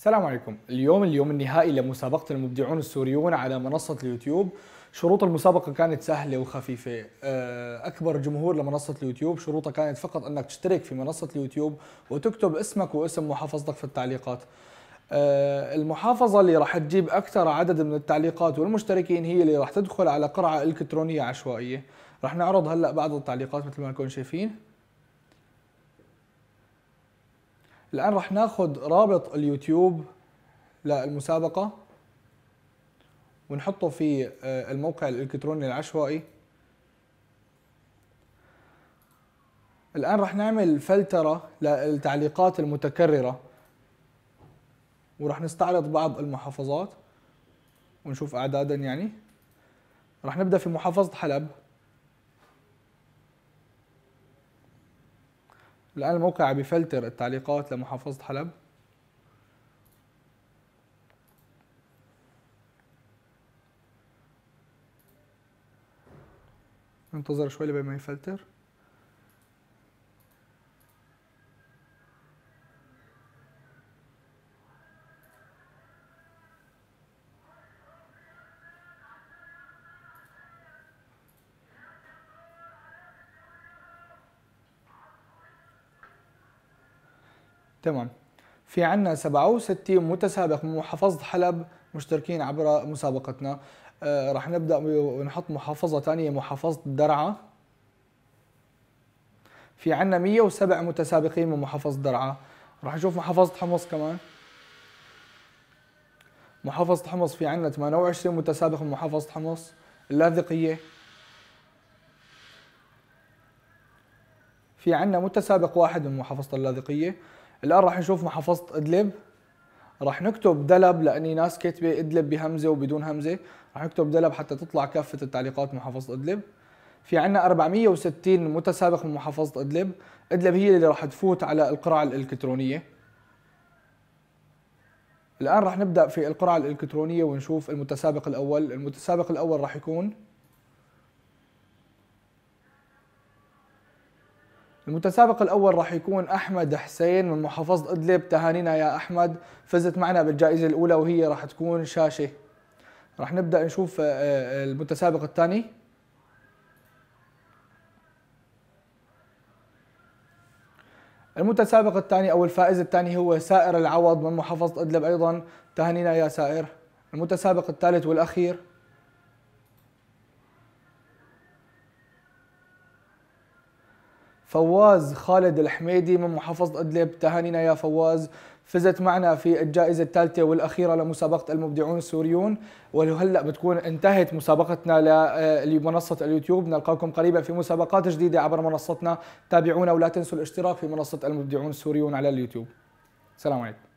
السلام عليكم اليوم اليوم النهائي لمسابقة المبدعون السوريون على منصة اليوتيوب شروط المسابقة كانت سهلة وخفيفة آه، أكبر جمهور لمنصة اليوتيوب شروطها كانت فقط أنك تشترك في منصة اليوتيوب وتكتب اسمك واسم محافظتك في التعليقات آه، المحافظة اللي راح تجيب أكثر عدد من التعليقات والمشتركين هي اللي راح تدخل على قرعة إلكترونية عشوائية راح نعرض هلأ بعض التعليقات مثل ما نكون شايفين الآن راح ناخذ رابط اليوتيوب للمسابقة ونحطه في آه، الموقع الإلكتروني العشوائي الآن راح نعمل فلترة للتعليقات المتكررة وراح نستعرض بعض المحافظات ونشوف أعدادا يعني راح نبدأ في محافظة حلب الان الموقع بيفلتر التعليقات لمحافظه حلب ننتظر شوي لبين ما يفلتر تمام في عندنا 67 متسابق من محافظة حلب مشتركين عبر مسابقتنا آه راح نبدأ ونحط محافظة ثانية محافظة درعا في عندنا 107 متسابقين من محافظة درعا راح نشوف محافظة حمص كمان محافظة حمص في عندنا 28 متسابق من محافظة حمص اللاذقية في عندنا متسابق واحد من محافظة اللاذقية الان راح نشوف محافظه ادلب راح نكتب دلب لاني ناس كاتبه ادلب بهمزه وبدون همزه راح نكتب دلب حتى تطلع كافه التعليقات محافظه ادلب في عندنا 460 متسابق من محافظه ادلب ادلب هي اللي راح تفوت على القرعه الالكترونيه الان راح نبدا في القرعه الالكترونيه ونشوف المتسابق الاول المتسابق الاول راح يكون المتسابق الأول راح يكون أحمد حسين من محافظة إدلب تهانينا يا أحمد فزت معنا بالجائزة الأولى وهي راح تكون شاشة راح نبدأ نشوف آه، آه، المتسابق الثاني المتسابق الثاني أو الفائز الثاني هو سائر العوض من محافظة إدلب أيضا تهانينا يا سائر المتسابق الثالث والأخير فواز خالد الحميدي من محافظة أدلب تهانينا يا فواز فزت معنا في الجائزة الثالثة والأخيرة لمسابقة المبدعون السوريون وهلأ بتكون انتهت مسابقتنا آه، لمنصة اليوتيوب نلقاكم قريبا في مسابقات جديدة عبر منصتنا تابعونا ولا تنسوا الاشتراك في منصة المبدعون السوريون على اليوتيوب سلام عليكم